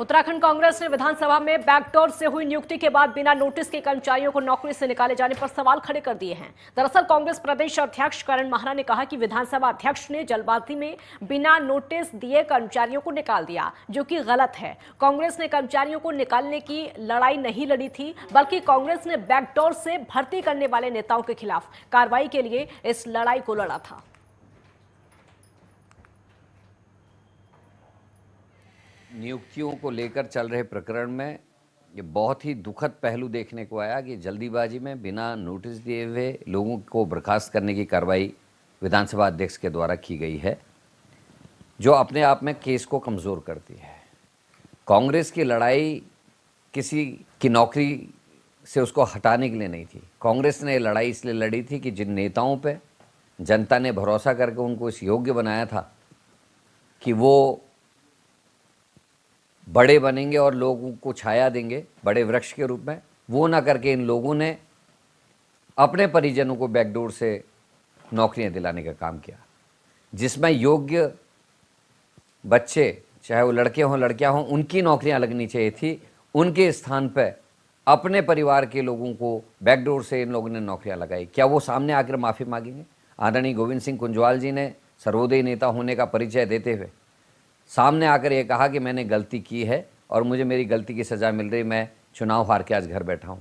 उत्तराखंड कांग्रेस ने विधानसभा में बैकडोर से हुई नियुक्ति के बाद बिना नोटिस के कर्मचारियों को नौकरी से निकाले जाने पर सवाल खड़े कर दिए हैं दरअसल कांग्रेस प्रदेश अध्यक्ष करण माहरा ने कहा कि विधानसभा अध्यक्ष ने जलबाजी में बिना नोटिस दिए कर्मचारियों को निकाल दिया जो कि गलत है कांग्रेस ने कर्मचारियों को निकालने की लड़ाई नहीं लड़ी थी बल्कि कांग्रेस ने बैकडोर से भर्ती करने वाले नेताओं के खिलाफ कार्रवाई के लिए इस लड़ाई को लड़ा था नियुक्तियों को लेकर चल रहे प्रकरण में ये बहुत ही दुखद पहलू देखने को आया कि जल्दीबाजी में बिना नोटिस दिए हुए लोगों को बर्खास्त करने की कार्रवाई विधानसभा अध्यक्ष के द्वारा की गई है जो अपने आप में केस को कमज़ोर करती है कांग्रेस की लड़ाई किसी की नौकरी से उसको हटाने के लिए नहीं थी कांग्रेस ने लड़ाई इसलिए लड़ी थी कि जिन नेताओं पर जनता ने भरोसा करके उनको इस योग्य बनाया था कि वो बड़े बनेंगे और लोगों को छाया देंगे बड़े वृक्ष के रूप में वो ना करके इन लोगों ने अपने परिजनों को बैकडोर से नौकरियां दिलाने का काम किया जिसमें योग्य बच्चे चाहे वो लड़के हों लड़कियां हों उनकी नौकरियां लगनी चाहिए थी उनके स्थान पर अपने परिवार के लोगों को बैकडोर से इन लोगों ने नौकरियां लगाई क्या वो सामने आकर माफ़ी मांगेंगे आदरणीय गोविंद सिंह कुंजवाल जी ने सर्वोदय नेता होने का परिचय देते हुए सामने आकर ये कहा कि मैंने गलती की है और मुझे मेरी गलती की सज़ा मिल रही मैं चुनाव हार के आज घर बैठा हूँ